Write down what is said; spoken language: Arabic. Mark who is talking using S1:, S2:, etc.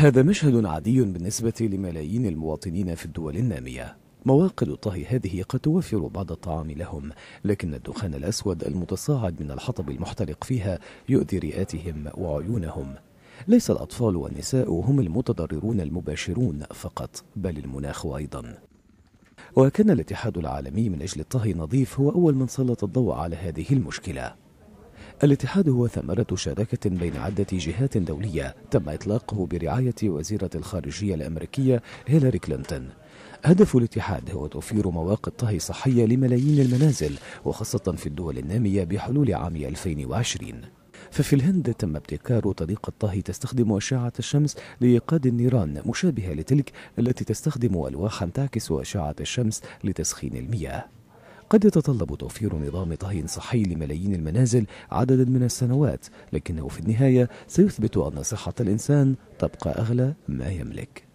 S1: هذا مشهد عادي بالنسبة لملايين المواطنين في الدول النامية مواقد الطهي هذه قد توفر بعض الطعام لهم لكن الدخان الأسود المتصاعد من الحطب المحترق فيها يؤذي رئاتهم وعيونهم ليس الأطفال والنساء هم المتضررون المباشرون فقط بل المناخ أيضا وكان الاتحاد العالمي من أجل الطهي نظيف هو أول من سلط الضوء على هذه المشكلة الاتحاد هو ثمرة شراكة بين عدة جهات دولية تم إطلاقه برعاية وزيرة الخارجية الأمريكية هيلاري كلينتون هدف الاتحاد هو توفير مواقع طهي صحية لملايين المنازل وخاصة في الدول النامية بحلول عام 2020 ففي الهند تم ابتكار طريقة طهي تستخدم أشعة الشمس لإيقاد النيران مشابهة لتلك التي تستخدم ألواحا تعكس أشعة الشمس لتسخين المياه قد يتطلب توفير نظام طهي صحي لملايين المنازل عددا من السنوات لكنه في النهاية سيثبت أن صحة الإنسان تبقى أغلى ما يملك